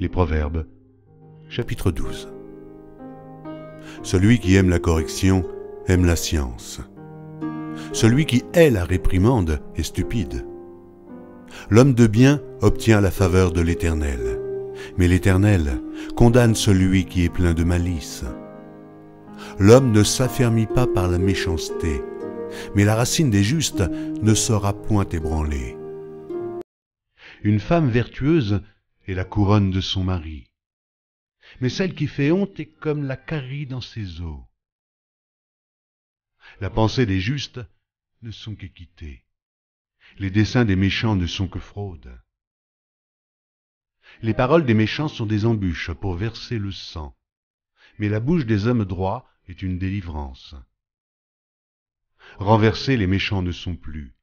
Les Proverbes, chapitre 12. Celui qui aime la correction aime la science. Celui qui hait la réprimande est stupide. L'homme de bien obtient la faveur de l'Éternel, mais l'Éternel condamne celui qui est plein de malice. L'homme ne s'affermit pas par la méchanceté, mais la racine des justes ne sera point ébranlée. Une femme vertueuse et la couronne de son mari. Mais celle qui fait honte est comme la carie dans ses os. La pensée des justes ne sont qu'équité. Les desseins des méchants ne sont que fraude. Les paroles des méchants sont des embûches pour verser le sang, mais la bouche des hommes droits est une délivrance. Renversés, les méchants ne sont plus,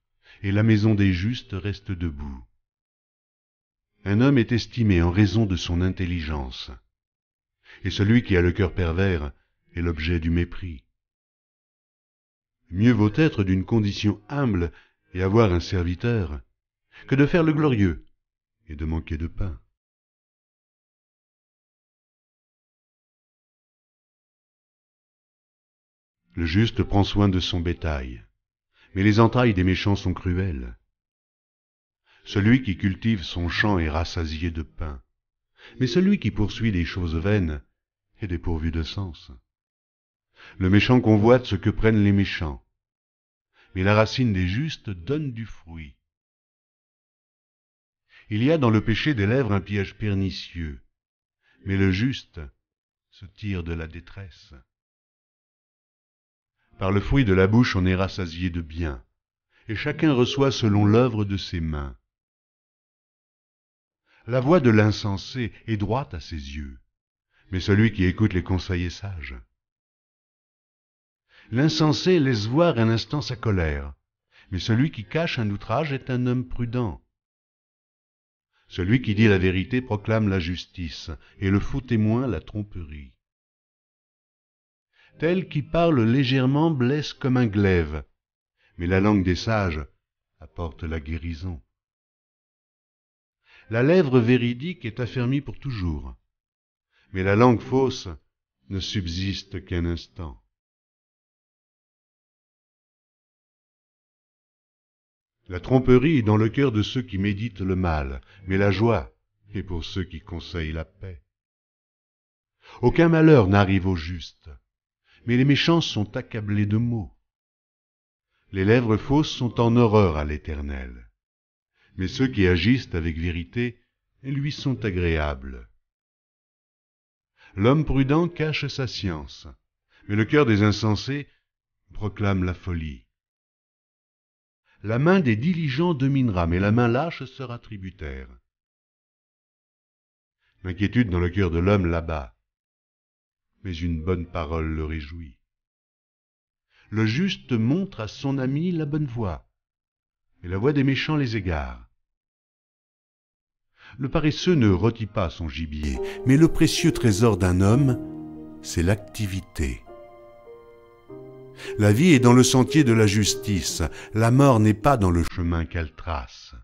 et la maison des justes reste debout. Un homme est estimé en raison de son intelligence, et celui qui a le cœur pervers est l'objet du mépris. Mieux vaut être d'une condition humble et avoir un serviteur que de faire le glorieux et de manquer de pain. Le juste prend soin de son bétail, mais les entrailles des méchants sont cruelles. Celui qui cultive son champ est rassasié de pain, mais celui qui poursuit des choses vaines est dépourvu de sens. Le méchant convoite ce que prennent les méchants, mais la racine des justes donne du fruit. Il y a dans le péché des lèvres un piège pernicieux, mais le juste se tire de la détresse. Par le fruit de la bouche on est rassasié de bien, et chacun reçoit selon l'œuvre de ses mains. La voix de l'insensé est droite à ses yeux, mais celui qui écoute les conseils sages. L'insensé laisse voir un instant sa colère, mais celui qui cache un outrage est un homme prudent. Celui qui dit la vérité proclame la justice, et le faux témoin la tromperie. Tel qui parle légèrement blesse comme un glaive, mais la langue des sages apporte la guérison la lèvre véridique est affermie pour toujours, mais la langue fausse ne subsiste qu'un instant. La tromperie est dans le cœur de ceux qui méditent le mal, mais la joie est pour ceux qui conseillent la paix. Aucun malheur n'arrive au juste, mais les méchants sont accablés de maux. Les lèvres fausses sont en horreur à l'Éternel mais ceux qui agissent avec vérité lui sont agréables l'homme prudent cache sa science mais le cœur des insensés proclame la folie la main des diligents dominera mais la main lâche sera tributaire l'inquiétude dans le cœur de l'homme l'abat mais une bonne parole le réjouit le juste montre à son ami la bonne voie et la voix des méchants les égare. Le paresseux ne rôtit pas son gibier, mais le précieux trésor d'un homme, c'est l'activité. La vie est dans le sentier de la justice, la mort n'est pas dans le chemin qu'elle trace.